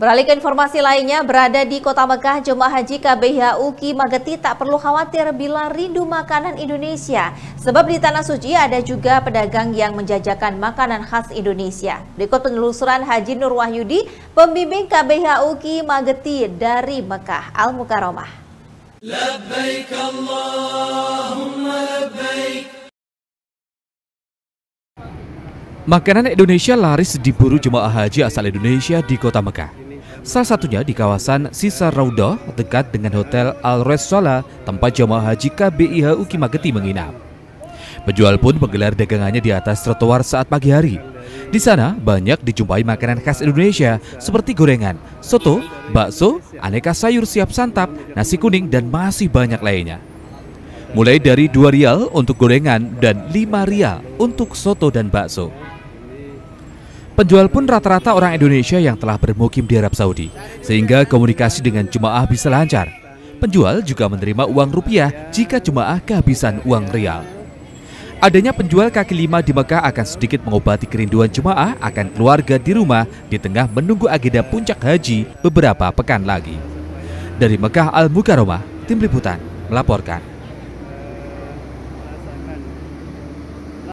Beralih ke informasi lainnya, berada di kota Mekah, jemaah haji KBH UKI Mageti tak perlu khawatir bila rindu makanan Indonesia. Sebab di Tanah Suci ada juga pedagang yang menjajakan makanan khas Indonesia. Berikut penelusuran Haji Nur Wahyudi, pembimbing KBH UKI Mageti dari Mekah, al Mukaromah. Makanan Indonesia laris diburu jemaah haji asal Indonesia di kota Mekah. Salah satunya di kawasan Sisa Raudah dekat dengan Hotel Al Resola tempat jamaah haji KBIH Uki Mageti menginap. Penjual pun menggelar dagangannya di atas trotoar saat pagi hari. Di sana banyak dijumpai makanan khas Indonesia seperti gorengan, soto, bakso, aneka sayur siap santap, nasi kuning dan masih banyak lainnya. Mulai dari 2 rial untuk gorengan dan 5 rial untuk soto dan bakso. Penjual pun rata-rata orang Indonesia yang telah bermukim di Arab Saudi, sehingga komunikasi dengan jemaah bisa lancar. Penjual juga menerima uang rupiah jika jemaah kehabisan uang rial. Adanya penjual kaki lima di Mekah akan sedikit mengobati kerinduan jemaah akan keluarga di rumah di tengah menunggu agenda puncak haji beberapa pekan lagi. Dari Mekah Al-Mukarramah, Tim Liputan melaporkan.